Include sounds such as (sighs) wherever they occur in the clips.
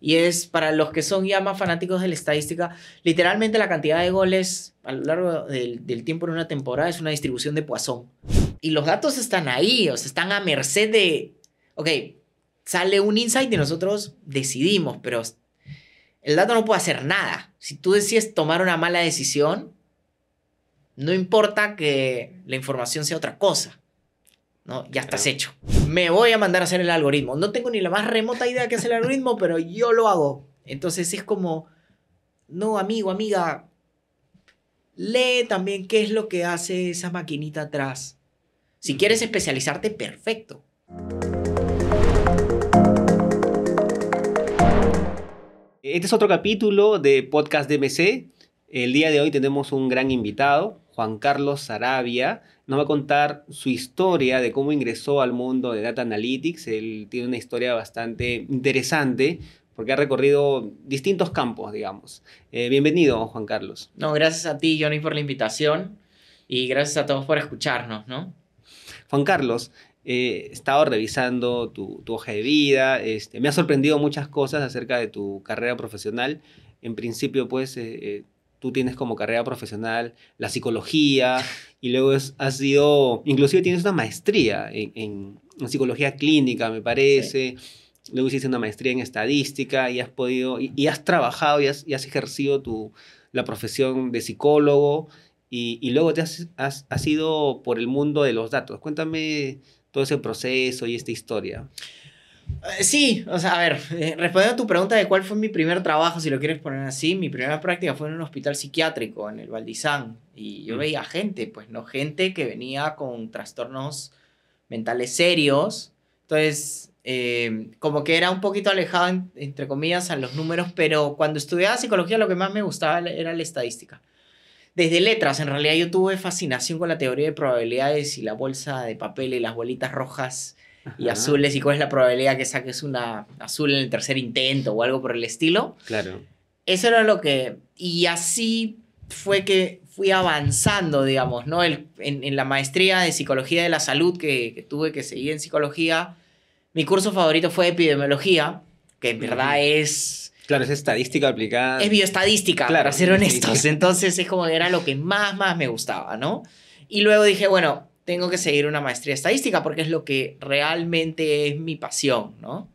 Y es para los que son ya más fanáticos de la estadística, literalmente la cantidad de goles a lo largo del, tiempo en una temporada es una distribución de Poisson. Y los datos están ahí, o sea, están a merced de. Ok, sale un insight y nosotros decidimos, pero el dato no puede hacer nada. Si tú decides tomar una mala decisión, no importa que la información sea otra cosa. ¿no? Ya estás hecho. Me voy a mandar a hacer el algoritmo. No tengo ni la más remota idea qué es el algoritmo, pero yo lo hago. Entonces es como, no, amigo, amiga, lee también qué es lo que hace esa maquinita atrás. Si quieres especializarte, perfecto. Este es otro capítulo de Podcast DMC. El día de hoy tenemos un gran invitado, Juan Carlos Sarabia, nos va a contar su historia de cómo ingresó al mundo de Data Analytics. Él tiene una historia bastante interesante porque ha recorrido distintos campos, digamos. Eh, bienvenido, Juan Carlos. No, gracias a ti, Johnny, por la invitación y gracias a todos por escucharnos, ¿no? Juan Carlos, eh, he estado revisando tu, hoja de vida, este, me ha sorprendido muchas cosas acerca de tu carrera profesional. En principio, pues, eh, tú tienes como carrera profesional la psicología y luego has sido, inclusive tienes una maestría en, psicología clínica, me parece. Luego hiciste una maestría en estadística y has podido, y, has trabajado y has, ejercido tu, la profesión de psicólogo y, luego te has, has ido por el mundo de los datos. Cuéntame todo ese proceso y esta historia. Eh, sí, o sea, a ver, eh, respondiendo a tu pregunta de cuál fue mi primer trabajo, si lo quieres poner así, mi primera práctica fue en un hospital psiquiátrico, en el Valdizán, y yo mm. veía gente, pues no, gente que venía con trastornos mentales serios, entonces, em, como que era un poquito alejado, entre comillas, a los números, pero cuando estudiaba psicología lo que más me gustaba era la estadística. Desde letras, en realidad yo tuve fascinación con la teoría de probabilidades y la bolsa de papel y las bolitas rojas y azules y cuál es la probabilidad que saques una azul en el tercer intento o algo por el estilo. Claro. Eso era lo que... Y así fue que fui avanzando, digamos, ¿no? en, la maestría de psicología de la salud que, tuve que seguir en psicología, mi curso favorito fue epidemiología, que en verdad es... Claro, es estadística aplicada. Es bioestadística, claro, para ser honestos. (laughs) Entonces es como era lo que más, más me gustaba, ¿no? Y luego dije, bueno, tengo que seguir una maestría estadística porque es lo que realmente es mi pasión, ¿no?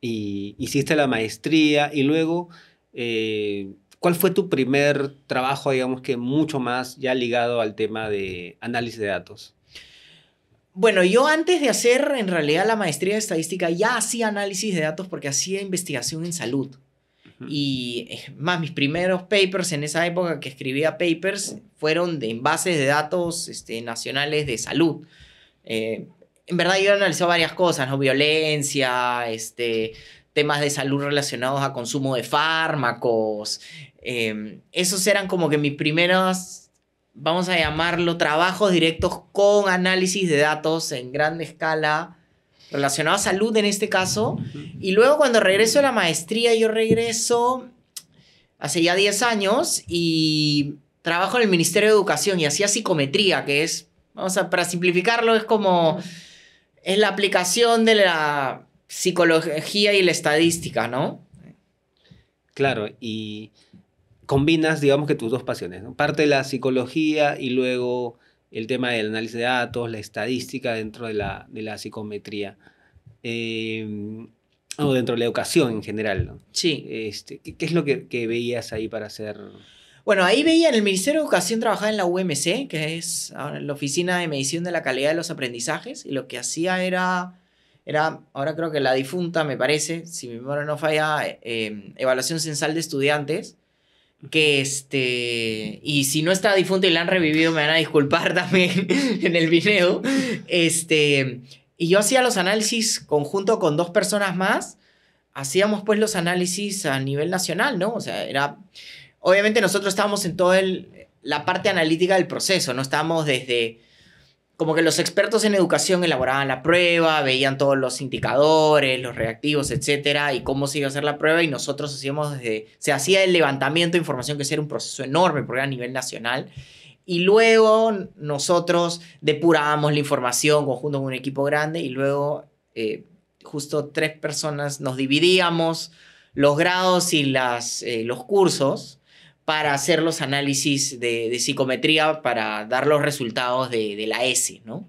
Y hiciste la maestría y luego, eh, ¿cuál fue tu primer trabajo, digamos que mucho más ya ligado al tema de análisis de datos? Bueno, yo antes de hacer en realidad la maestría de estadística ya hacía análisis de datos porque hacía investigación en salud. Y eh, más, mis primeros papers en esa época que escribía papers fueron de, envases de datos este, nacionales de salud. Eh, en verdad yo analizado varias cosas, ¿no? Violencia, este, temas de salud relacionados a consumo de fármacos. Em, esos eran como que mis primeros, vamos a llamarlo, trabajos directos con análisis de datos en gran escala relacionado a salud en este caso. Y luego cuando regreso a la maestría, yo regreso hace ya 10 años y trabajo en el Ministerio de Educación y hacía psicometría, que es, vamos a, para simplificarlo, es como, es la aplicación de la psicología y la estadística, ¿no? Claro, y combinas, digamos que tus dos pasiones, ¿no? Parte de la psicología y luego el tema del análisis de datos, la estadística dentro de la, psicometría. Eh, o dentro de la educación en general. ¿no? Sí. Este, ¿qué, es lo que, veías ahí para hacer? Bueno, ahí veía en el Ministerio de Educación trabajaba en la UMC, que es la Oficina de Medición de la Calidad de los Aprendizajes, y lo que hacía era, era ahora creo que la difunta, me parece, si mi memoria no falla, eh, eh, evaluación censal de estudiantes, que este, y si no está difunto y la han revivido, me van a disculpar también (laughs) en el video, este, y yo hacía los análisis conjunto con dos personas más, hacíamos pues los análisis a nivel nacional, ¿no? O sea, era, obviamente nosotros estábamos en toda la parte analítica del proceso, no estábamos desde como que los expertos en educación elaboraban la prueba, veían todos los indicadores, los reactivos, etcétera, y cómo se iba a hacer la prueba, y nosotros hacíamos desde, se hacía el levantamiento de información, que era un proceso enorme, porque era a nivel nacional, y luego nosotros depurábamos la información conjunto con un equipo grande, y luego eh, justo tres personas nos dividíamos los grados y las, eh, los cursos, para hacer los análisis de, psicometría para dar los resultados de, la S, ¿no?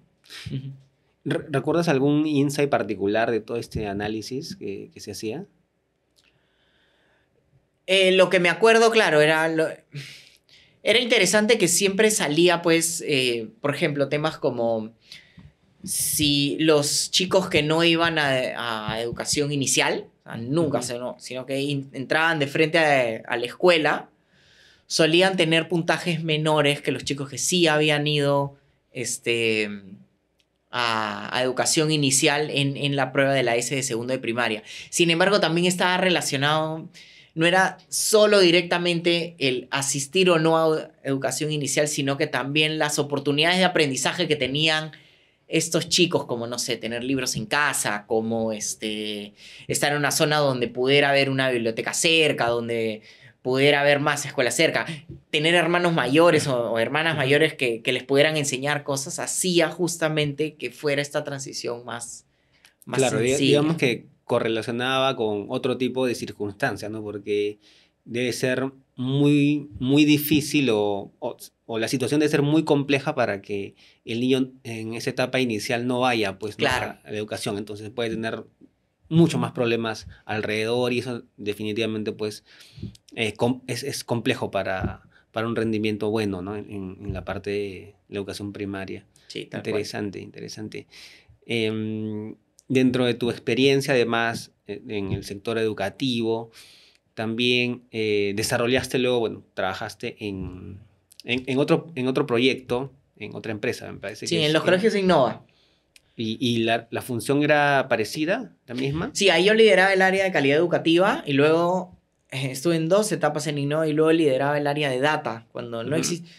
¿Recuerdas algún insight particular de todo este análisis que, se hacía? Eh, lo que me acuerdo, claro, era... Era interesante que siempre salía, pues, eh, por ejemplo, temas como si los chicos que no iban a, educación inicial, nunca, se sino, que entraban de frente a, la escuela, solían tener puntajes menores que los chicos que sí habían ido este, a, educación inicial en, la prueba de la S de segundo de primaria. Sin embargo, también estaba relacionado, no era solo directamente el asistir o no a educación inicial, sino que también las oportunidades de aprendizaje que tenían estos chicos, como no sé, tener libros en casa, como este, estar en una zona donde pudiera haber una biblioteca cerca, donde Poder haber más escuelas cerca, tener hermanos mayores o, hermanas mayores que, les pudieran enseñar cosas, hacía justamente que fuera esta transición más, más claro, digamos que correlacionaba con otro tipo de circunstancias, ¿no? Porque debe ser muy, muy difícil o, o, la situación debe ser muy compleja para que el niño en esa etapa inicial no vaya, pues, a la educación. Entonces puede tener muchos más problemas alrededor y eso definitivamente pues eh, es, es, complejo para, para un rendimiento bueno ¿no? en, la parte de la educación primaria. Sí, interesante, interesante. Em, dentro de tu experiencia además e, en el sector educativo, también eh, desarrollaste luego, bueno, trabajaste en, en, en, otro, en otro proyecto, en otra empresa, me parece. Sí, en los colegios Innova. ¿Y, la, función era parecida, la misma? Sí, ahí yo lideraba el área de calidad educativa y luego eh, estuve en dos etapas en INO y luego lideraba el área de data, cuando no existía.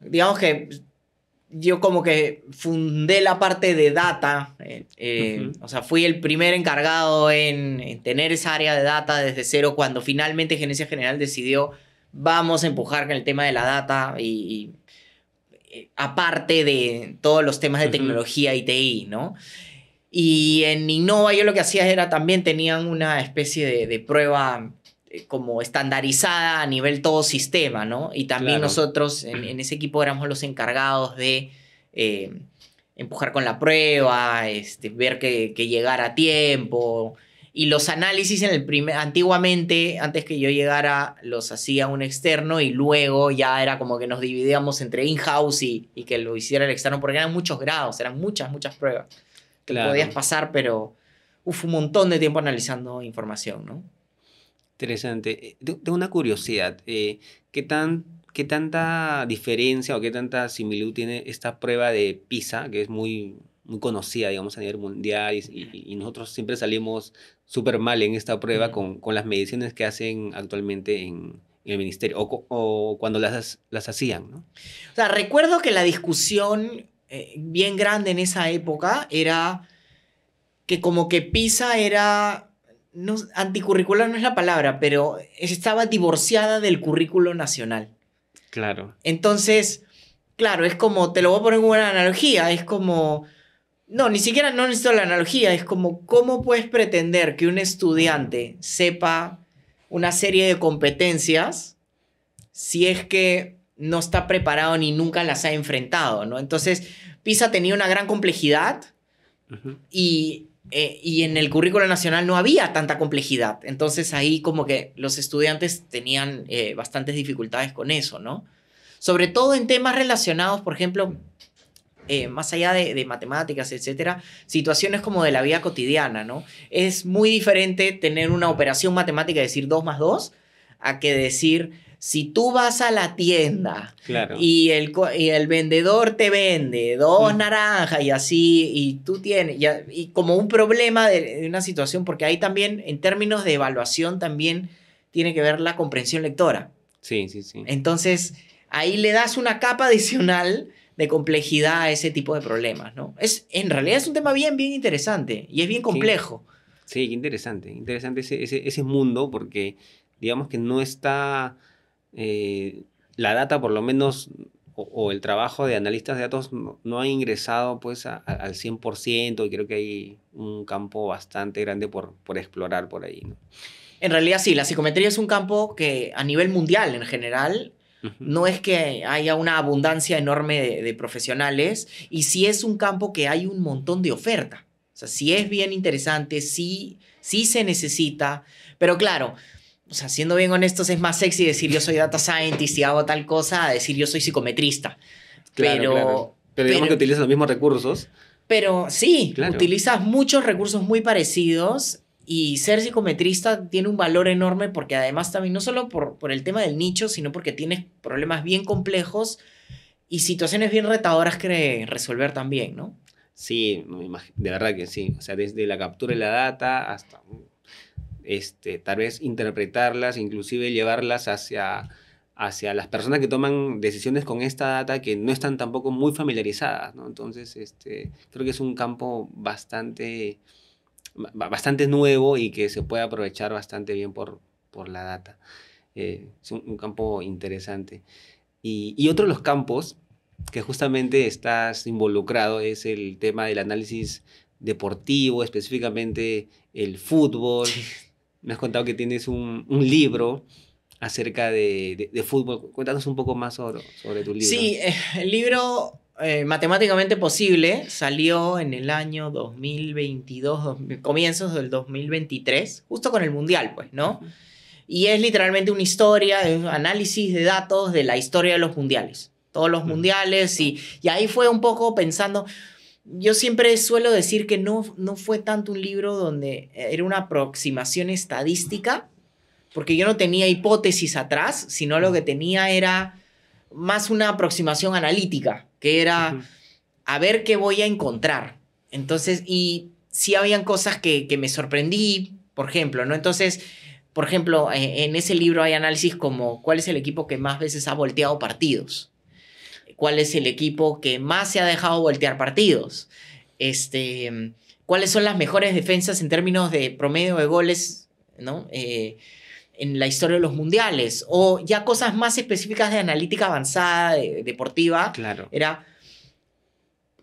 Digamos que yo como que fundé la parte de data, eh, eh, o sea, fui el primer encargado en, tener esa área de data desde cero cuando finalmente Gerencia General decidió vamos a empujar con el tema de la data y, aparte de todos los temas de tecnología y ¿no? Y en Innova yo lo que hacía era también tenían una especie de, prueba eh, como estandarizada a nivel todo sistema, ¿no? Y también nosotros en, ese equipo éramos los encargados de eh, empujar con la prueba, este, ver que, que llegara a tiempo, y los análisis en el primer, antiguamente, antes que yo llegara, los hacía un externo y luego ya era como que nos dividíamos entre in-house y, y, que lo hiciera el externo, porque eran muchos grados, eran muchas, muchas pruebas que podías pasar, pero uf, un montón de tiempo analizando información, ¿no? Interesante. Eh, tengo una curiosidad. Eh, ¿qué, tan, ¿Qué tanta diferencia o qué tanta similitud tiene esta prueba de PISA, que es muy muy conocida, digamos, a nivel mundial y, nosotros siempre salimos súper mal en esta prueba con, las mediciones que hacen actualmente en, el ministerio o, cuando las, las hacían, ¿no? O sea, recuerdo que la discusión eh, bien grande en esa época era que como que PISA era... No, anticurricular no es la palabra, pero estaba divorciada del currículo nacional. Claro. Entonces, claro, es como, te lo voy a poner en una analogía, es como no, ni siquiera no necesito la analogía, es como cómo puedes pretender que un estudiante sepa una serie de competencias si es que no está preparado ni nunca las ha enfrentado, ¿no? Entonces, PISA tenía una gran complejidad eh, y, en el currículo nacional no había tanta complejidad. Entonces ahí como que los estudiantes tenían eh, bastantes dificultades con eso, ¿no? Sobre todo en temas relacionados, por ejemplo, eh, más allá de, matemáticas, etcétera, situaciones como de la vida cotidiana, ¿no? Es muy diferente tener una operación matemática, decir 2 más 2, a que decir si tú vas a la tienda y, el, el, vendedor te vende dos mm. naranjas y así, y tú tienes, y, como un problema de, de, una situación, porque ahí también, en términos de evaluación, también tiene que ver la comprensión lectora. Sí, sí, sí. Entonces, ahí le das una capa adicional de complejidad a ese tipo de problemas, ¿no? Es, en realidad es un tema bien, bien interesante y es bien complejo. Sí, qué interesante, interesante ese, mundo porque digamos que no está eh, la data por lo menos o, el trabajo de analistas de datos no, ha ingresado pues al 100% y creo que hay un campo bastante grande por, explorar por ahí, En realidad sí, la psicometría es un campo que a nivel mundial en general no es que haya una abundancia enorme de, profesionales y si es un campo que hay un montón de oferta. O sea, sí es bien interesante, sí, sí se necesita, pero claro, o siendo bien honestos, es más sexy decir yo soy data scientist y hago tal cosa a decir yo soy psicometrista. pero, digamos que utilizas los mismos recursos. Pero sí, utilizas muchos recursos muy parecidos y ser psicometrista tiene un valor enorme porque además también, no solo por, por el tema del nicho, sino porque tienes problemas bien complejos y situaciones bien retadoras que resolver también, ¿no? Sí, de verdad que sí. O sea, desde la captura de la data hasta este, tal vez interpretarlas, inclusive llevarlas hacia, hacia las personas que toman decisiones con esta data que no están tampoco muy familiarizadas, ¿no? Entonces, este, creo que es un campo bastante bastante nuevo y que se puede aprovechar bastante bien por, por la data. Eh, es un, campo interesante. Y, y otro de los campos que justamente estás involucrado es el tema del análisis deportivo, específicamente el fútbol. Me has contado que tienes un, un libro acerca de, de, fútbol. Cuéntanos un poco más sobre, sobre tu libro. Sí, eh, el libro eh, matemáticamente posible salió en el año 2022, comienzos del 2023, justo con el Mundial, pues, ¿no? Y es literalmente una historia, un análisis de datos de la historia de los mundiales. Todos los mundiales y, ahí fue un poco pensando, yo siempre suelo decir que no, no fue tanto un libro donde era una aproximación estadística, porque yo no tenía hipótesis atrás, sino lo que tenía era más una aproximación analítica, que era a ver qué voy a encontrar. Entonces, y si habían cosas que, me sorprendí, por ejemplo, ¿no? Entonces, por ejemplo, eh, en ese libro hay análisis como cuál es el equipo que más veces ha volteado partidos, cuál es el equipo que más se ha dejado voltear partidos, este, cuáles son las mejores defensas en términos de promedio de goles, ¿no? Eh, en la historia de los mundiales, o ya cosas más específicas de analítica avanzada, deportiva. Claro. Era,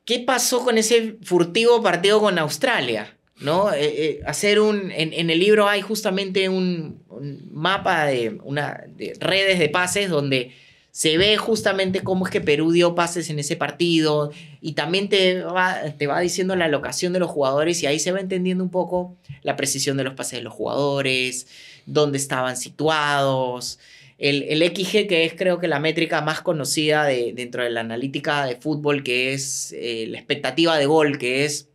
¿qué pasó con ese furtivo partido con Australia? ¿no? Eh, eh, hacer un, en, el libro hay justamente un, un mapa de, una, de redes de pases donde se ve justamente cómo es que Perú dio pases en ese partido y también te va, te va diciendo la locación de los jugadores y ahí se va entendiendo un poco la precisión de los pases de los jugadores, dónde estaban situados. El, XG, que es creo que la métrica más conocida de, dentro de la analítica de fútbol, que es eh, la expectativa de gol, que es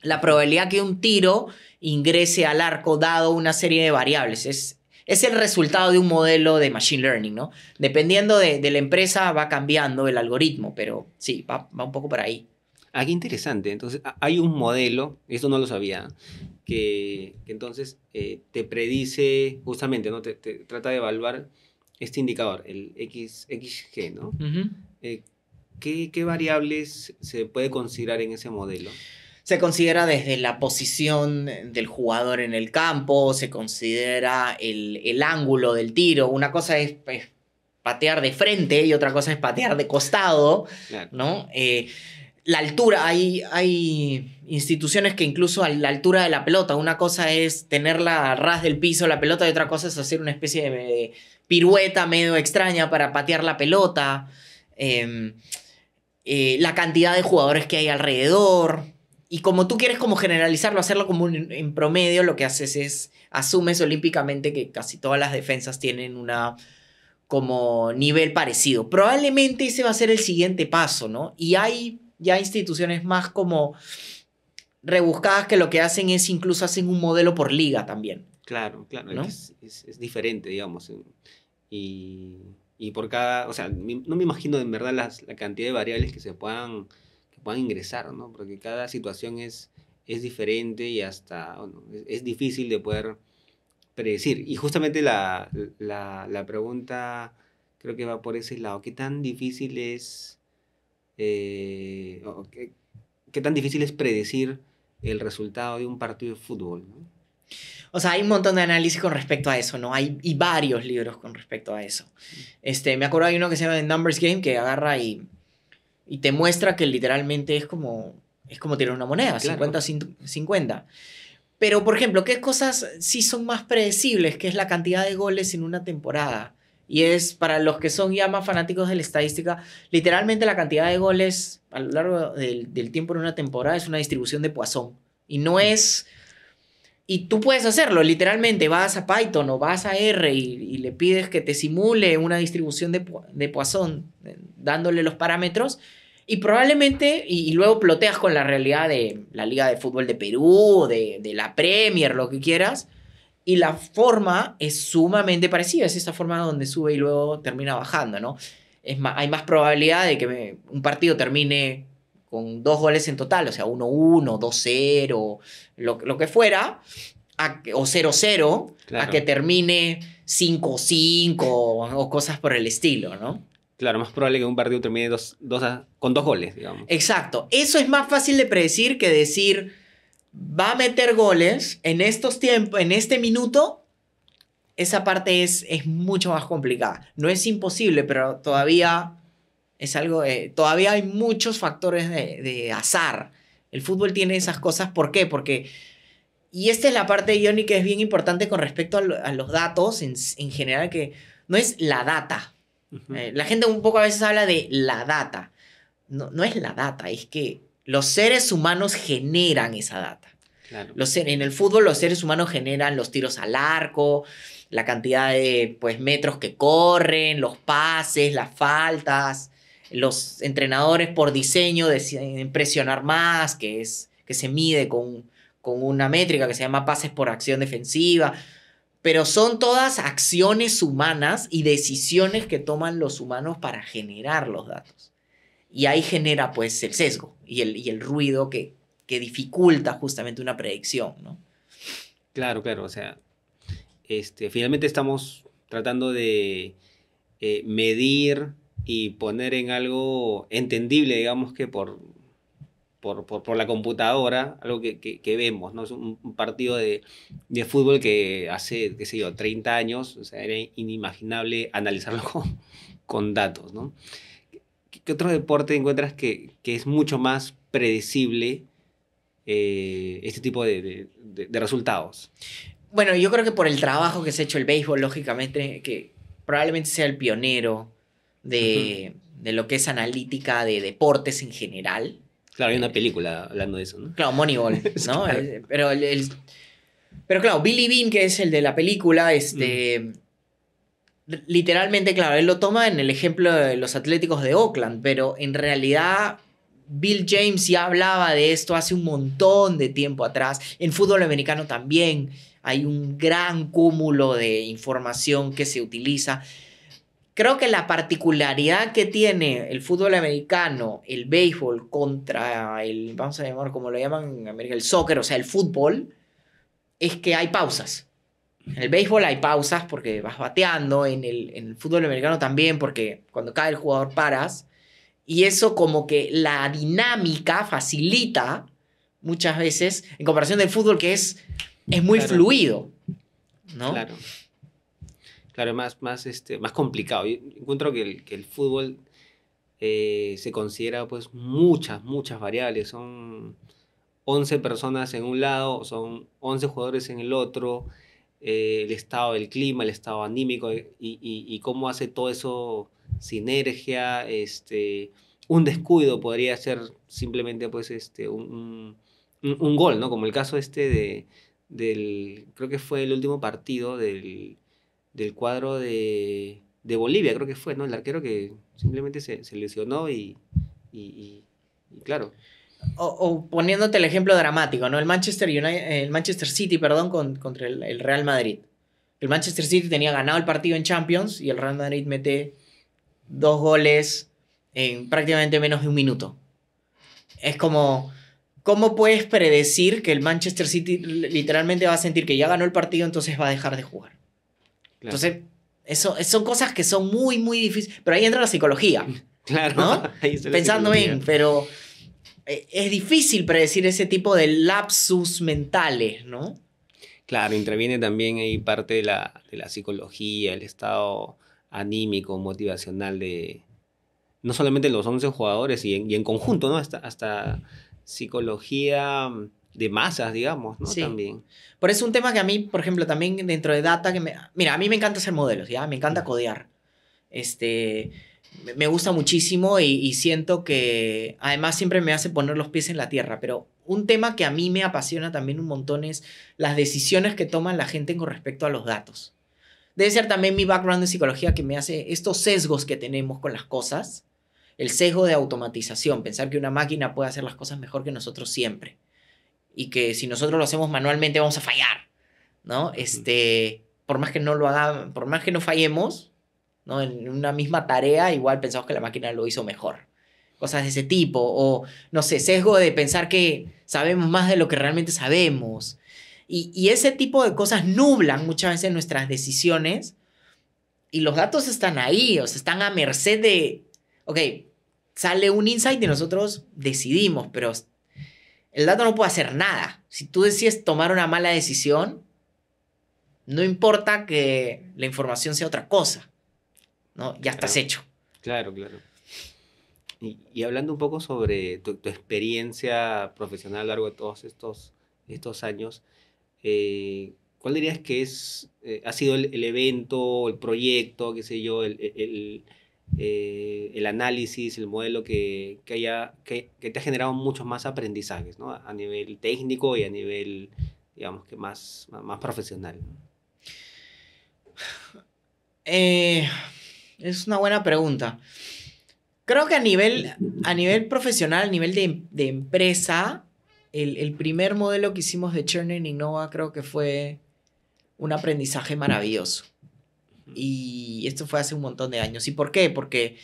la probabilidad que un tiro ingrese al arco dado una serie de variables. Es, es el resultado de un modelo de Machine Learning, ¿no? Dependiendo de, la empresa va cambiando el algoritmo, pero sí, va, va un poco por ahí. Ah, qué interesante. Entonces, hay un modelo, esto no lo sabía, que, entonces eh, te predice justamente, ¿no? Te, trata de evaluar este indicador, el XG, ¿no? Eh, ¿qué, variables se puede considerar en ese modelo? se considera desde la posición del jugador en el campo, se considera el, ángulo del tiro. Una cosa es, patear de frente y otra cosa es patear de costado, ¿no? Eh, la altura, hay, hay instituciones que incluso a la altura de la pelota, una cosa es tenerla la ras del piso la pelota y otra cosa es hacer una especie de, pirueta medio extraña para patear la pelota, em, eh, la cantidad de jugadores que hay alrededor. Y como tú quieres como generalizarlo, hacerlo como un, en promedio, lo que haces es asumes olímpicamente que casi todas las defensas tienen una como nivel parecido. Probablemente ese va a ser el siguiente paso, ¿no? Y hay ya instituciones más como rebuscadas que lo que hacen es incluso hacen un modelo por liga también. Claro, claro, es, diferente, digamos. Y, y, por cada, o sea, no me imagino en verdad las, la cantidad de variables que se puedan, que puedan ingresar, ¿no? Porque cada situación es, es diferente y hasta, bueno, es, difícil de poder predecir. Y justamente la pregunta creo que va por ese lado, ¿qué tan difícil es eh, qué, tan difícil es predecir el resultado de un partido de fútbol. O sea, hay un montón de análisis con respecto a eso, ¿no? Hay y varios libros con respecto a eso. Este, me acuerdo hay uno que se llama The Numbers Game que agarra y, y te muestra que literalmente es como es como tirar una moneda, 50-50. Pero, por ejemplo, ¿qué cosas sí son más predecibles? Que es la cantidad de goles en una temporada. Y es para los que son ya más fanáticos de la estadística, literalmente la cantidad de goles a lo largo del, tiempo en una temporada es una distribución de Poisson. Y no es... Y tú puedes hacerlo, literalmente vas a Python o vas a R y, le pides que te simule una distribución de, Poisson eh, dándole los parámetros y probablemente, y, luego ploteas con la realidad de la Liga de Fútbol de Perú, de la Premier, lo que quieras, y la forma es sumamente parecida, es esa forma donde sube y luego termina bajando, ¿no? hay más probabilidad de que un partido termine con dos goles en total, o sea, 1-1, 2-0, lo, que fuera, o 0-0, a que termine 5-5 o, cosas por el estilo, ¿no? Claro, más probable que un partido termine con dos goles, digamos. Exacto. Eso es más fácil de predecir que decir va a meter goles en estos tiempos, en este minuto, esa parte es, es mucho más complicada. No es imposible, pero todavía es algo todavía hay muchos factores de, azar. El fútbol tiene esas cosas. ¿Por qué? Porque... Y esta es la parte, Johnny, que es bien importante con respecto a, los datos en, general, que no es la data. Eh, la gente un poco a veces habla de la data. no es la data, es que los seres humanos generan esa data. en el fútbol los seres humanos generan los tiros al arco, la cantidad de pues, metros que corren, los pases, las faltas. Los entrenadores por diseño deciden presionar más, que, es, que se mide con una métrica que se llama pases por acción defensiva. Pero son todas acciones humanas y decisiones que toman los humanos para generar los datos. Y ahí genera pues el sesgo y el, ruido que, dificulta justamente una predicción, ¿no? Claro, claro, o sea, este, finalmente estamos tratando de eh, medir y poner en algo entendible, digamos que por, por, la computadora, algo que, vemos, ¿no? Es un, partido de, fútbol que hace, qué sé yo, 30 años, o sea, era inimaginable analizarlo (laughs) con, con datos, ¿no? ¿Qué otro deporte encuentras que, es mucho más predecible eh, este tipo de, resultados? Bueno, yo creo que por el trabajo que se ha hecho el béisbol, lógicamente, que probablemente sea el pionero de, lo que es analítica de deportes en general. Claro, hay una eh, película hablando de eso, ¿no? Claro, Moneyball, (laughs) ¿no? Eh, pero, pero claro, Billy Bean, que es el de la película, este literalmente, claro, él lo toma en el ejemplo de los Atléticos de Oakland, pero en realidad Bill James ya hablaba de esto hace un montón de tiempo atrás. En fútbol americano también hay un gran cúmulo de información que se utiliza. Creo que la particularidad que tiene el fútbol americano, el béisbol contra el, vamos a llamar como lo llaman en América, el soccer, o sea, el fútbol, es que hay pausas. En el béisbol hay pausas porque vas bateando, en el, en el fútbol americano también porque cuando cae el jugador paras. Y eso como que la dinámica facilita muchas veces en comparación del fútbol que es, es muy fluido. ¿no? Claro. Claro, más, más, este, más complicado. Yo encuentro que el, fútbol eh, se considera pues muchas, muchas variables. Son 11 personas en un lado, son 11 jugadores en el otro. Eh, el estado del clima, el estado anímico eh, y, cómo hace todo eso sinergia, este, un descuido podría ser simplemente pues este, un, gol, ¿no? Como el caso este de, del, creo que fue el último partido del, del cuadro de, Bolivia, creo que fue, ¿no? El arquero que simplemente se, se lesionó y, y, y claro o, poniéndote el ejemplo dramático, ¿no? El Manchester, el Manchester City, perdón, contra el, Real Madrid. El Manchester City tenía ganado el partido en Champions y el Real Madrid mete dos goles en prácticamente menos de un minuto. Es como, ¿cómo puedes predecir que el Manchester City literalmente va a sentir que ya ganó el partido, entonces va a dejar de jugar? Entonces, eso, son cosas que son muy, muy difíciles. Pero ahí entra la psicología. (laughs) Claro. ¿no? Pensando en, pero eh, es difícil predecir ese tipo de lapsus mentales, ¿no? Claro, interviene también ahí parte de la, psicología, el estado anímico, motivacional de no solamente los 11 jugadores y en, conjunto, ¿no? Hasta, hasta psicología de masas, digamos, ¿no? Sí. Por eso es un tema que a mí, por ejemplo, también dentro de data, que me... Mira, a mí me encanta hacer modelos, ¿ya? Me encanta mm. codear. Este, me gusta muchísimo y, siento que además siempre me hace poner los pies en la tierra, pero un tema que a mí me apasiona también un montón es las decisiones que toman la gente con respecto a los datos. Debe ser también mi background de psicología que me hace estos sesgos que tenemos con las cosas, el sesgo de automatización, pensar que una máquina puede hacer las cosas mejor que nosotros siempre y que si nosotros lo hacemos manualmente vamos a fallar, ¿no? Este, por más que no lo haga, por más que no fallemos, ¿no? En una misma tarea igual pensamos que la máquina lo hizo mejor. Cosas de ese tipo. O, no sé, sesgo de pensar que sabemos más de lo que realmente sabemos. Y, y ese tipo de cosas nublan muchas veces nuestras decisiones. Y los datos están ahí, o sea, están a merced de, ok, sale un insight y nosotros decidimos, pero el dato no puede hacer nada. Si tú decides tomar una mala decisión, no importa que la información sea otra cosa. ¿no? Ya estás hecho. Claro, claro. Y, hablando un poco sobre tu, experiencia profesional a lo largo de todos estos, estos años, eh, ¿cuál dirías que es, eh, ha sido el, evento, el proyecto, qué sé yo, el, eh, análisis, el modelo que, haya, que, te ha generado muchos más aprendizajes, ¿no? a nivel técnico y a nivel, digamos, que más, más, más profesional? Eh, es una buena pregunta. Creo que a nivel, a nivel profesional, a nivel de, empresa, el, primer modelo que hicimos de Churning Innova creo que fue un aprendizaje maravilloso. Y esto fue hace un montón de años. ¿Y por qué? Porque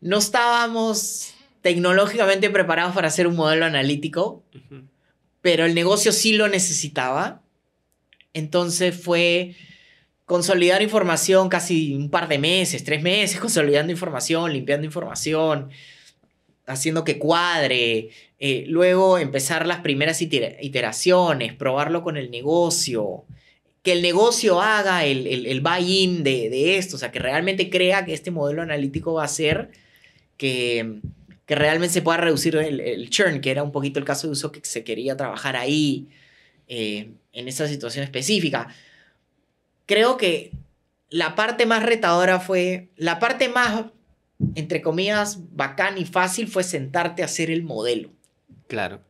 no estábamos tecnológicamente preparados para hacer un modelo analítico, pero el negocio sí lo necesitaba. Entonces fue consolidar información casi un par de meses, tres meses, (laughs) consolidando información, limpiando información, haciendo que cuadre, eh, luego empezar las primeras iteraciones, probarlo con el negocio, que el negocio haga el, buy-in de, de, esto, o sea, que realmente crea que este modelo analítico va a ser que, que realmente se pueda reducir el, churn, que era un poquito el caso de uso que se quería trabajar ahí, eh, en esa situación específica creo que la parte más retadora fue, la parte más, entre comillas, bacán y fácil fue sentarte a hacer el modelo. Claro.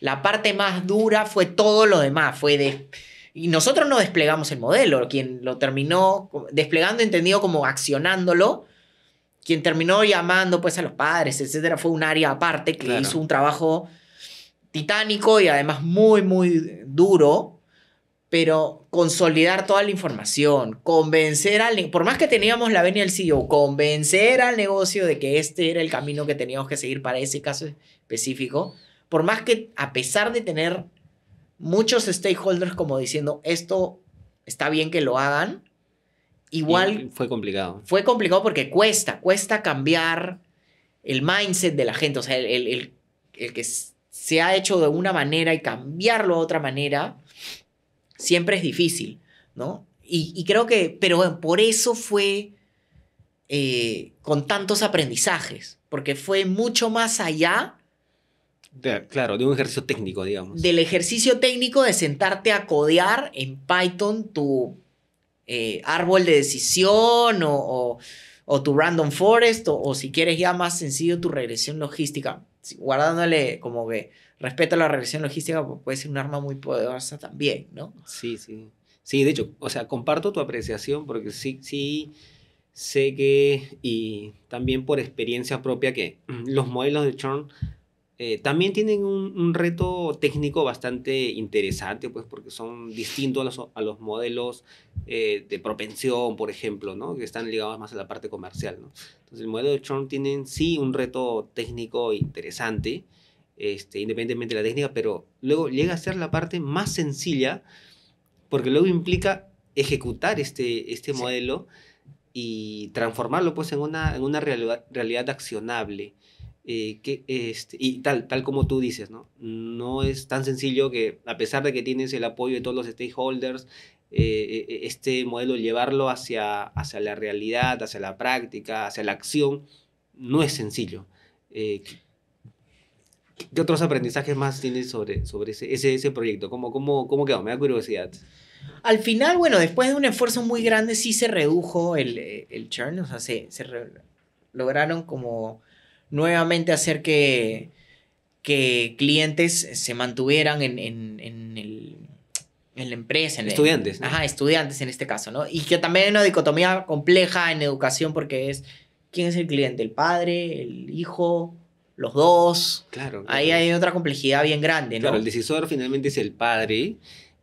La parte más dura fue todo lo demás, fue de... Y nosotros no desplegamos el modelo, quien lo terminó desplegando, entendido como accionándolo, quien terminó llamando pues a los padres, etcétera, fue un área aparte que hizo un trabajo titánico y además muy, muy duro, pero consolidar toda la información, convencer al, por más que teníamos la venia del CEO, convencer al negocio de que este era el camino que teníamos que seguir para ese caso específico, por más que a pesar de tener muchos stakeholders como diciendo esto está bien que lo hagan, igual fue complicado. Fue complicado porque cuesta, cuesta cambiar el mindset de la gente, o sea, el que se ha hecho de una manera y cambiarlo a otra manera siempre es difícil, ¿no? Y, creo que, pero por eso fue eh, con tantos aprendizajes, porque fue mucho más allá. claro, de un ejercicio técnico, digamos. Del ejercicio técnico de sentarte a codear en Python tu eh, árbol de decisión o, tu random forest o, si quieres ya más sencillo tu regresión logística, guardándole como que respeto a la regresión logística pues, puede ser un arma muy poderosa también, ¿no? Sí, sí. Sí, de hecho, o sea, comparto tu apreciación porque sí, sí sé que, y también por experiencia propia, que mm, los modelos de churn eh, también tienen un, un, reto técnico bastante interesante, pues porque son distintos a los, a los modelos eh, de propensión, por ejemplo, ¿no? que están ligados más a la parte comercial. ¿no? Entonces, el modelo de churn tiene sí un reto técnico interesante este, independientemente de la técnica, pero luego llega a ser la parte más sencilla, porque luego implica ejecutar este, este modelo y transformarlo pues en una, realidad, realidad accionable. Eh, que, este, y tal, tal como tú dices, ¿no? No es tan sencillo que, a pesar de que tienes el apoyo de todos los stakeholders, eh, eh, este modelo llevarlo hacia, hacia la realidad, hacia la práctica, hacia la acción, no es sencillo. ¿Qué otros aprendizajes más tienes sobre, ese, proyecto? ¿Cómo, cómo, ¿Cómo quedó? Me da curiosidad. Al final, bueno, después de un esfuerzo muy grande sí se redujo el, el churn, o sea, se, lograron como nuevamente hacer que, que clientes se mantuvieran en, en, la empresa. estudiantes. Ajá, estudiantes en este caso, ¿no? Y que también hay una dicotomía compleja en educación porque es, ¿quién es el cliente? ¿El padre? ¿El hijo? los dos. Claro. Ahí hay otra complejidad bien grande, ¿no? Claro, el decisor finalmente es el padre,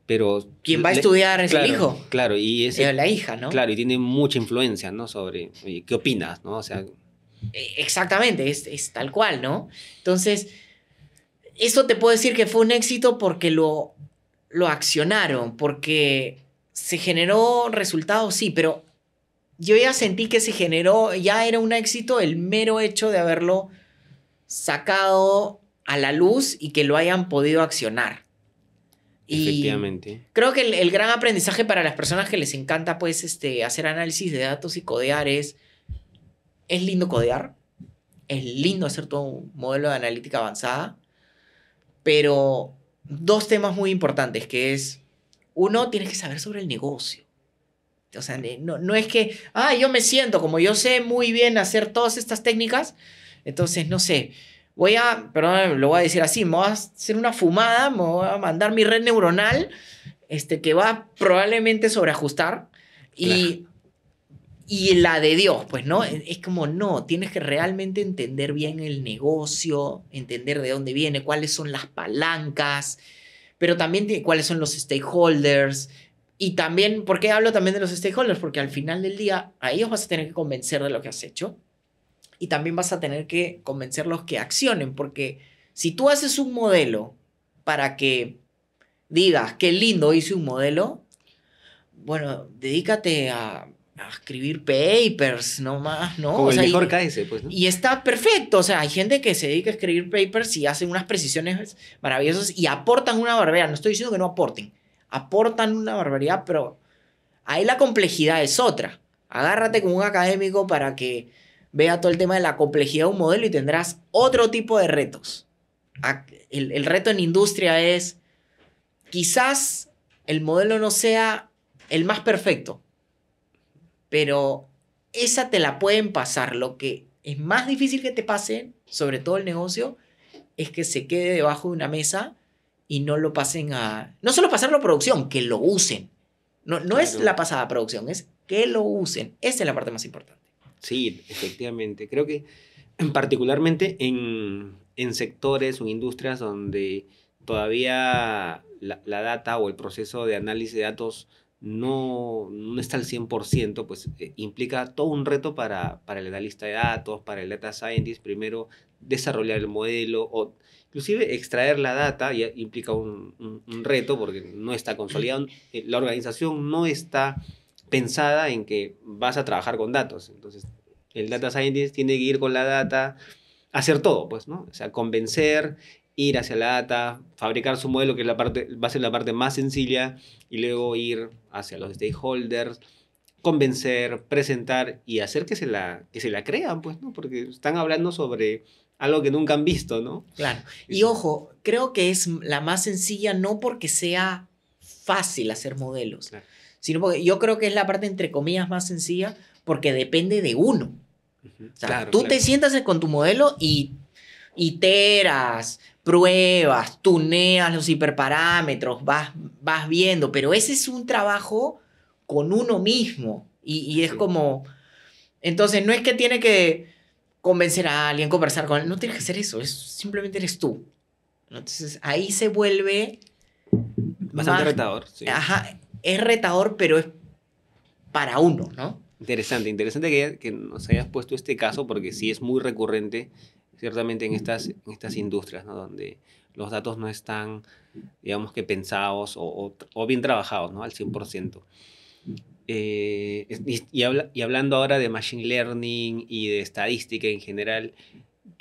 pero... Quien va a estudiar es el hijo. Claro, y es... la hija, ¿no? Claro, y tiene mucha influencia, ¿no? Sobre eh, qué opinas, ¿no? O sea... E, exactamente, es, es tal cual, ¿no? Entonces, eso te puedo decir que fue un éxito porque lo, lo accionaron, porque se generó resultados, sí, pero yo ya sentí que se generó, ya era un éxito el mero hecho de haberlo sacado a la luz y que lo hayan podido accionar. Y Efectivamente. Creo que el, gran aprendizaje para las personas que les encanta pues, este, hacer análisis de datos y codear es, es lindo codear, es lindo hacer todo un modelo de analítica avanzada, pero dos temas muy importantes, que es, uno, tienes que saber sobre el negocio. O sea, no, no es que, ah, yo me siento, como yo sé muy bien hacer todas estas técnicas, entonces, no sé, voy a, perdón, lo voy a decir así, me voy a hacer una fumada, me voy a mandar mi red neuronal, este, que va probablemente sobreajustar y... Y la de Dios, pues, ¿no? Es como, no, tienes que realmente entender bien el negocio, entender de dónde viene, cuáles son las palancas, pero también cuáles son los stakeholders. Y también, ¿por qué hablo también de los stakeholders? Porque al final del día, a ellos vas a tener que convencer de lo que has hecho y también vas a tener que convencerlos que accionen, porque si tú haces un modelo para que digas, qué lindo hice un modelo, bueno, dedícate a, escribir papers nomás, ¿no? Como mejor y, pues, Y está perfecto, o sea, hay gente que se dedica a escribir papers y hacen unas precisiones maravillosas y aportan una barbaridad, no estoy diciendo que no aporten, aportan una barbaridad, pero ahí la complejidad es otra. Agárrate con un académico para que vea todo el tema de la complejidad de un modelo y tendrás otro tipo de retos. El, reto en industria es, quizás el modelo no sea el más perfecto, pero esa te la pueden pasar. Lo que es más difícil que te pasen, sobre todo el negocio, es que se quede debajo de una mesa y no lo pasen a... No solo pasarlo a producción, que lo usen. No, no es la pasada producción, es que lo usen. Esa es la parte más importante. Sí, efectivamente. Creo que particularmente en, sectores o industrias donde todavía la, data o el proceso de análisis de datos no, está al 100%, pues eh, implica todo un reto para, para el analista de datos, para el data scientist, primero desarrollar el modelo o inclusive extraer la data ya implica un, reto porque no está consolidado, eh, la organización no está pensada en que vas a trabajar con datos, entonces el data scientist tiene que ir con la data, hacer todo, pues, ¿no? O sea, convencer, ir hacia la data, fabricar su modelo, que es la parte, va a ser la parte más sencilla, y luego ir hacia los stakeholders, convencer, presentar y hacer que se la, que se la crean, pues, ¿no? Porque están hablando sobre algo que nunca han visto, ¿no? Claro. Y ojo, creo que es la más sencilla no porque sea fácil hacer modelos, sino porque yo creo que es la parte entre comillas más sencilla porque depende de uno tú te sientas con tu modelo y iteras, pruebas, tuneas los hiperparámetros, vas, vas viendo, pero ese es un trabajo con uno mismo. Y, es como, entonces no es que tiene que convencer a alguien, conversar con él, no tienes que hacer eso, es, simplemente eres tú. Entonces ahí se vuelve... Bastante más, retador, Ajá, es retador, pero es para uno, ¿no? Interesante, interesante que, nos hayas puesto este caso porque sí es muy recurrente, ciertamente en estas, en estas industrias, ¿no? donde los datos no están, digamos que pensados o, o, bien trabajados ¿no? al 100%. Eh, y, y, y hablando ahora de Machine Learning y de estadística en general,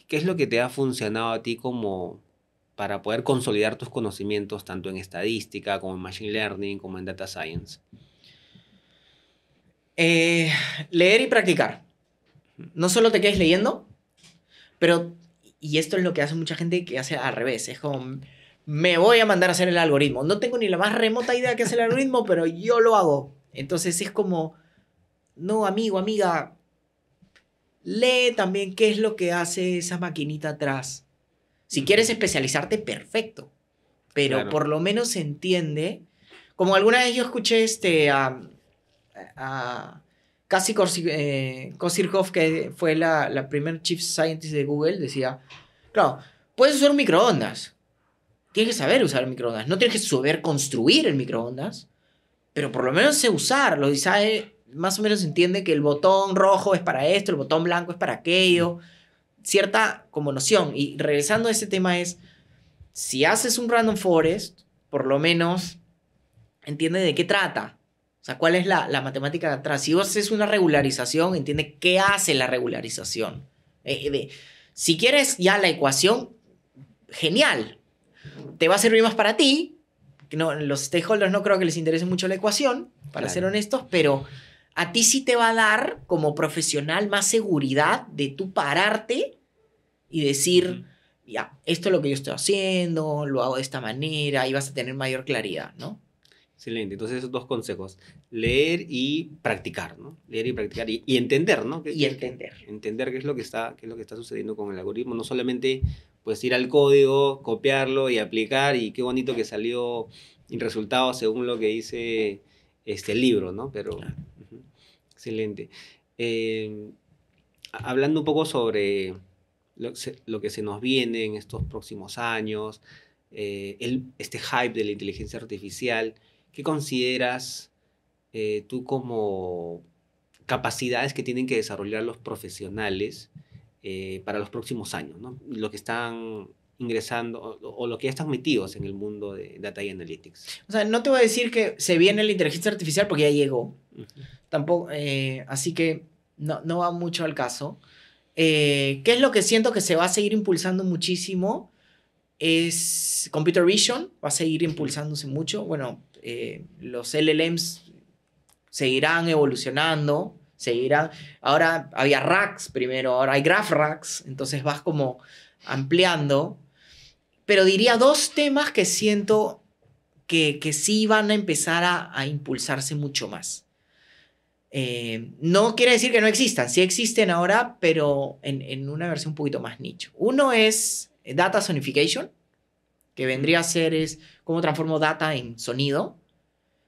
¿qué es lo que te ha funcionado a ti como, para poder consolidar tus conocimientos tanto en estadística como en machine learning como en data science? Eh, leer y practicar. No solo te quedes leyendo, pero, y esto es lo que hace mucha gente que hace al revés, es como, me voy a mandar a hacer el algoritmo. No tengo ni la más remota idea que qué es el algoritmo, pero yo lo hago. Entonces es como, no, amigo, amiga, lee también qué es lo que hace esa maquinita atrás. Si quieres especializarte, perfecto. Pero por lo menos entiende. Como alguna vez yo escuché este, a casi Kosirhoff, eh, que fue la, la primer chief scientist de Google, decía, claro, puedes usar un microondas. Tienes que saber usar microondas. No tienes que saber construir el microondas, pero por lo menos sé usarlo y sabe, más o menos entiende que el botón rojo es para esto, el botón blanco es para aquello. Cierta como noción. Y regresando a ese tema es, si haces un random forest, por lo menos entiende de qué trata. O sea, ¿cuál es la, la matemática de atrás? Si vos haces una regularización, entiende qué hace la regularización. Eh, eh, si quieres ya la ecuación, genial. Te va a servir más para ti. No, los stakeholders no creo que les interese mucho la ecuación, para ser honestos, pero a ti sí te va a dar como profesional más seguridad de tú pararte y decir, ya, esto es lo que yo estoy haciendo, lo hago de esta manera, y vas a tener mayor claridad, ¿no? Excelente. Entonces, esos dos consejos. Leer y practicar, ¿no? Leer y practicar y, entender, ¿no? y entender. entender qué es, lo que está, qué es lo que está sucediendo con el algoritmo. No solamente, pues, ir al código, copiarlo y aplicar y qué bonito que salió el resultado según lo que dice este libro, ¿no? Pero, excelente. Eh, hablando un poco sobre lo, que se nos viene en estos próximos años, eh, el, este hype de la inteligencia artificial, ¿Qué consideras eh, tú como capacidades que tienen que desarrollar los profesionales eh, para los próximos años? ¿no? Lo que están ingresando o, lo que ya están metidos en el mundo de Data y Analytics. O sea, no te voy a decir que se viene la inteligencia artificial porque ya llegó. Tampoco, eh, así que no, va mucho al caso. ¿Qué es lo que siento que se va a seguir impulsando muchísimo? Es Computer Vision, va a seguir impulsándose mucho. Bueno, eh, los LLMs seguirán evolucionando, seguirán. Ahora había racks primero, ahora hay graph racks, entonces vas como ampliando. Pero diría dos temas que siento que, que sí van a empezar a, impulsarse mucho más. Eh, no quiere decir que no existan, sí existen ahora, pero en, una versión un poquito más nicho. Uno es data Sonification, que vendría a ser es cómo transformo data en sonido.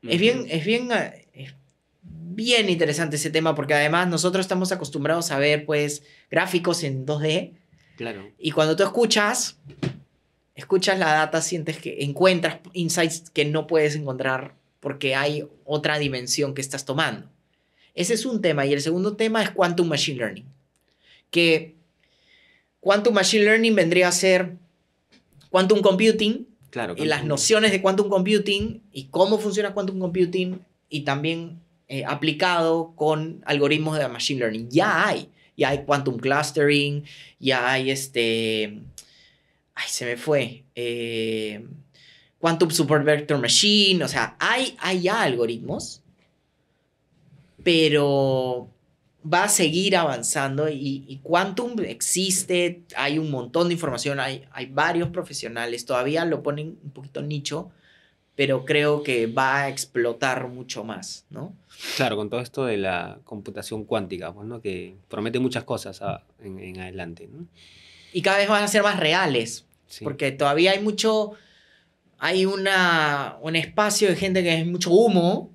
Es bien, es bien, eh, es bien interesante ese tema porque además nosotros estamos acostumbrados a ver pues gráficos en 2D. Claro. Y cuando tú escuchas, escuchas la data, sientes que encuentras insights que no puedes encontrar porque hay otra dimensión que estás tomando. Ese es un tema. Y el segundo tema es Quantum Machine Learning. Que Quantum Machine Learning vendría a ser quantum computing, claro, las nociones de quantum computing y cómo funciona quantum computing y también eh, aplicado con algoritmos de machine learning. Ya hay, ya hay quantum clustering, ya hay este... Ay, se me fue. Eh, quantum Super Vector Machine, o sea, hay, hay ya algoritmos, pero va a seguir avanzando y, Quantum existe, hay un montón de información, hay, hay varios profesionales, todavía lo ponen un poquito nicho, pero creo que va a explotar mucho más, ¿no? Claro, con todo esto de la computación cuántica, pues, ¿no? que promete muchas cosas ah, en, adelante. Y cada vez van a ser más reales, porque todavía hay mucho, hay una, un espacio de gente que es mucho humo,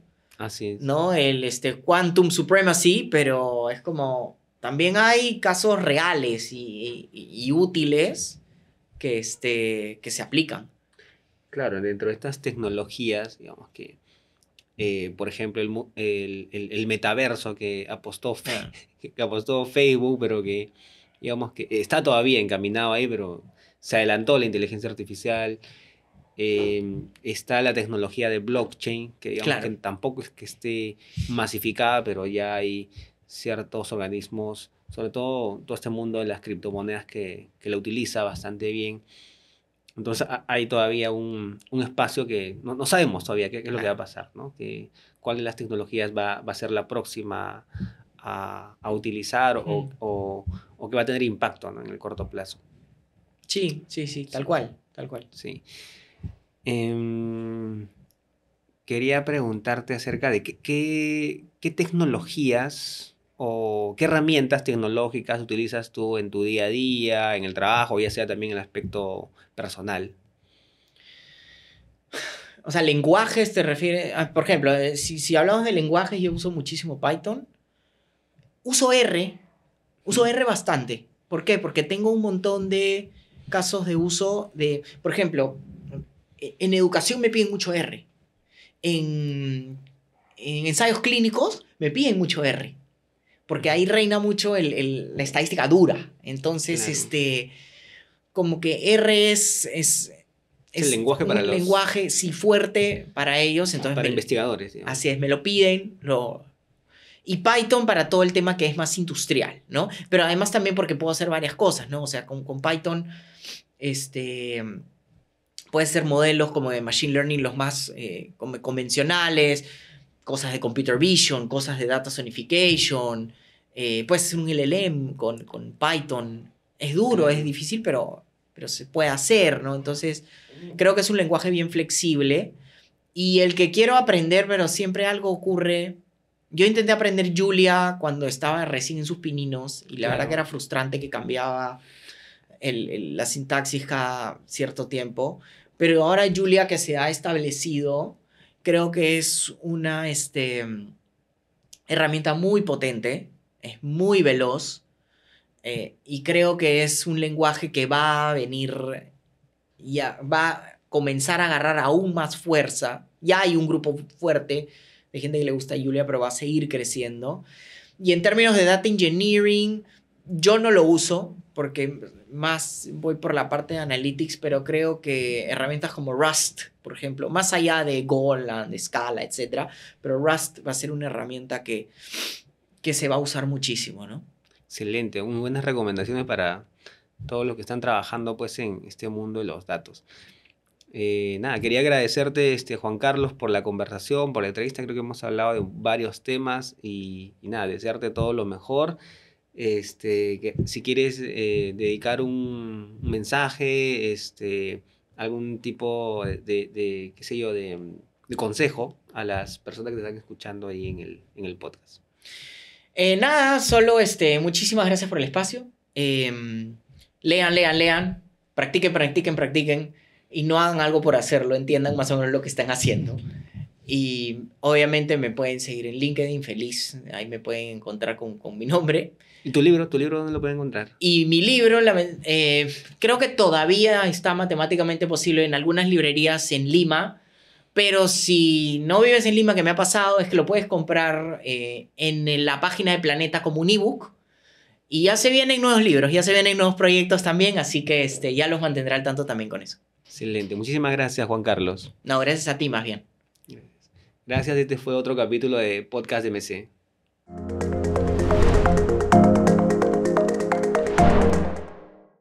¿No? El este, Quantum Supremacy, pero es como. También hay casos reales y, útiles que, este, que se aplican. Claro, dentro de estas tecnologías, digamos que. Eh, por ejemplo, el, metaverso que apostó, ah. (laughs) que apostó Facebook, pero que digamos que está todavía encaminado ahí, pero se adelantó la inteligencia artificial, eh, está la tecnología de blockchain, que tampoco es que esté masificada, pero ya hay ciertos organismos, sobre todo todo este mundo de las criptomonedas que, que la utiliza bastante bien. Entonces hay todavía un, espacio que no, sabemos todavía qué, es lo que va a pasar, ¿no? que, cuál de las tecnologías va, a ser la próxima a, utilizar o, que va a tener impacto en el corto plazo. Sí, sí, sí, tal cual, tal cual. Sí. Em, quería preguntarte acerca de qué, qué, tecnologías o qué herramientas tecnológicas utilizas tú en tu día a día, en el trabajo, ya sea también en el aspecto personal. (sighs) O sea, lenguajes te refiere, ah, por ejemplo, eh, si, si hablamos de lenguajes, yo uso muchísimo Python. Uso R, uso R bastante. ¿Por qué? Porque tengo un montón de casos de uso de, por ejemplo, en educación me piden mucho R. En, ensayos clínicos me piden mucho R. Porque ahí reina mucho la estadística dura. Entonces, este, como que R es, es el lenguaje para un los... lenguaje sí fuerte para ellos ah, entonces para investigadores así es me lo piden lo y Python para todo el tema que es más industrial no pero además también porque puedo hacer varias cosas no o sea con, con Python este Puede ser modelos como de Machine Learning los más eh, convencionales, cosas de Computer Vision, cosas de Data Sonification. Eh, puede ser un LLM con, con Python. Es duro, es difícil, pero, pero se puede hacer, ¿no? Entonces, creo que es un lenguaje bien flexible. Y el que quiero aprender, pero siempre algo ocurre. Yo intenté aprender Julia cuando estaba recién en sus pininos y la verdad que era frustrante que cambiaba la sintaxis cada cierto tiempo. Pero ahora Julia que se ha establecido, creo que es una este, herramienta muy potente, es muy veloz eh, y creo que es un lenguaje que va a venir, ya va a comenzar a agarrar aún más fuerza. Ya hay un grupo fuerte de gente que le gusta Julia, pero va a seguir creciendo. Y en términos de data engineering, yo no lo uso, porque más voy por la parte de analytics, pero creo que herramientas como Rust, por ejemplo, más allá de Golang, de Scala, etcétera, pero Rust va a ser una herramienta que, que se va a usar muchísimo, ¿no? Excelente, muy buenas recomendaciones para todos los que están trabajando pues en este mundo de los datos. Eh, nada, quería agradecerte, este, Juan Carlos, por la conversación, por la entrevista. Creo que hemos hablado de varios temas y, y nada, desearte todo lo mejor. Este, si quieres eh, dedicar un, mensaje, este, algún tipo de, qué sé yo, de, consejo a las personas que te están escuchando ahí en el, podcast. Eh, nada, solo este, muchísimas gracias por el espacio. Em, lean, lean, lean. Practiquen, practiquen, practiquen. Y no hagan algo por hacerlo. Entiendan más o menos lo que están haciendo. Y obviamente me pueden seguir en LinkedIn, feliz. Ahí me pueden encontrar con, mi nombre. ¿Y tu libro? ¿Tu libro dónde lo pueden encontrar? Y mi libro, eh, creo que todavía está matemáticamente posible en algunas librerías en Lima. Pero si no vives en Lima, que me ha pasado, es que lo puedes comprar eh, en la página de Planeta como un ebook. Y ya se vienen nuevos libros, ya se vienen nuevos proyectos también, así que este, ya los mantendrá al tanto también con eso. Excelente, muchísimas gracias Juan Carlos. No, gracias a ti más bien. Gracias, este fue otro capítulo de Podcast MC.